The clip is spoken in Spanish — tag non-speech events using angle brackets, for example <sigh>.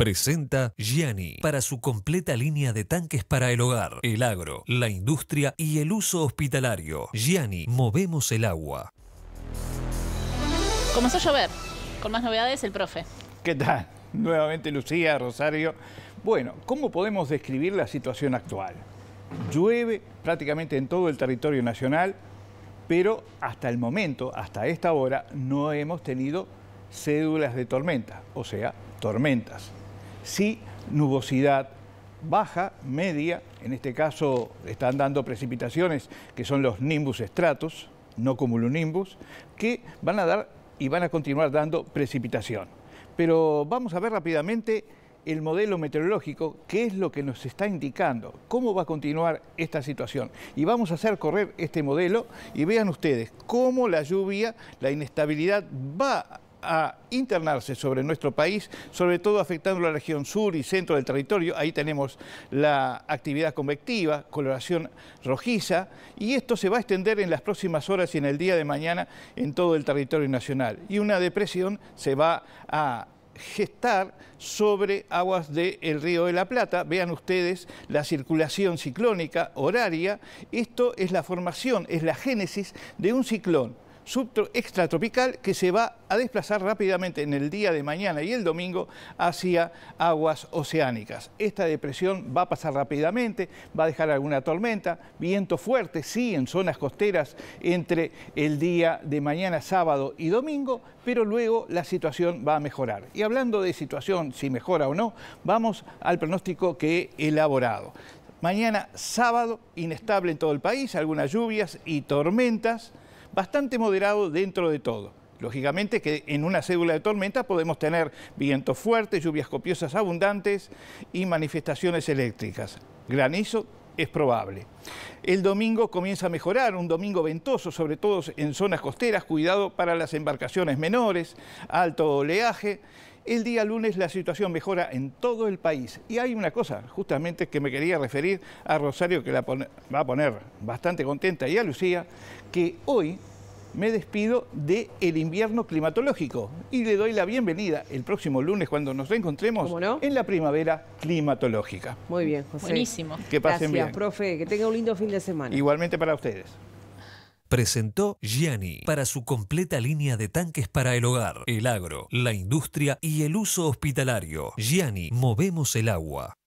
Presenta Gianni para su completa línea de tanques para el hogar, el agro, la industria y el uso hospitalario. Gianni, movemos el agua. Comenzó a llover. Con más novedades, el profe. ¿Qué tal? <laughs> Nuevamente Lucía, Rosario. Bueno, ¿cómo podemos describir la situación actual? Llueve prácticamente en todo el territorio nacional, pero hasta el momento, hasta esta hora, no hemos tenido cédulas de tormenta, o sea, tormentas sí nubosidad baja, media, en este caso están dando precipitaciones que son los nimbus estratos, no cumulonimbus, que van a dar y van a continuar dando precipitación. Pero vamos a ver rápidamente el modelo meteorológico, qué es lo que nos está indicando, cómo va a continuar esta situación. Y vamos a hacer correr este modelo y vean ustedes cómo la lluvia, la inestabilidad va a internarse sobre nuestro país, sobre todo afectando la región sur y centro del territorio. Ahí tenemos la actividad convectiva, coloración rojiza, y esto se va a extender en las próximas horas y en el día de mañana en todo el territorio nacional. Y una depresión se va a gestar sobre aguas del río de la Plata. Vean ustedes la circulación ciclónica horaria. Esto es la formación, es la génesis de un ciclón extratropical que se va a desplazar rápidamente en el día de mañana y el domingo hacia aguas oceánicas. Esta depresión va a pasar rápidamente, va a dejar alguna tormenta, viento fuerte, sí, en zonas costeras entre el día de mañana, sábado y domingo, pero luego la situación va a mejorar. Y hablando de situación, si mejora o no, vamos al pronóstico que he elaborado. Mañana sábado, inestable en todo el país, algunas lluvias y tormentas bastante moderado dentro de todo. Lógicamente que en una cédula de tormenta podemos tener vientos fuertes, lluvias copiosas abundantes y manifestaciones eléctricas. Granizo es probable. El domingo comienza a mejorar, un domingo ventoso, sobre todo en zonas costeras, cuidado para las embarcaciones menores, alto oleaje. El día lunes la situación mejora en todo el país. Y hay una cosa, justamente, que me quería referir a Rosario, que la va a poner bastante contenta, y a Lucía, que hoy me despido del invierno climatológico y le doy la bienvenida el próximo lunes cuando nos reencontremos en la primavera climatológica. Muy bien, José. Buenísimo. Que pasen Gracias, profe. Que tenga un lindo fin de semana. Igualmente para ustedes. Presentó Gianni para su completa línea de tanques para el hogar, el agro, la industria y el uso hospitalario. Gianni, movemos el agua.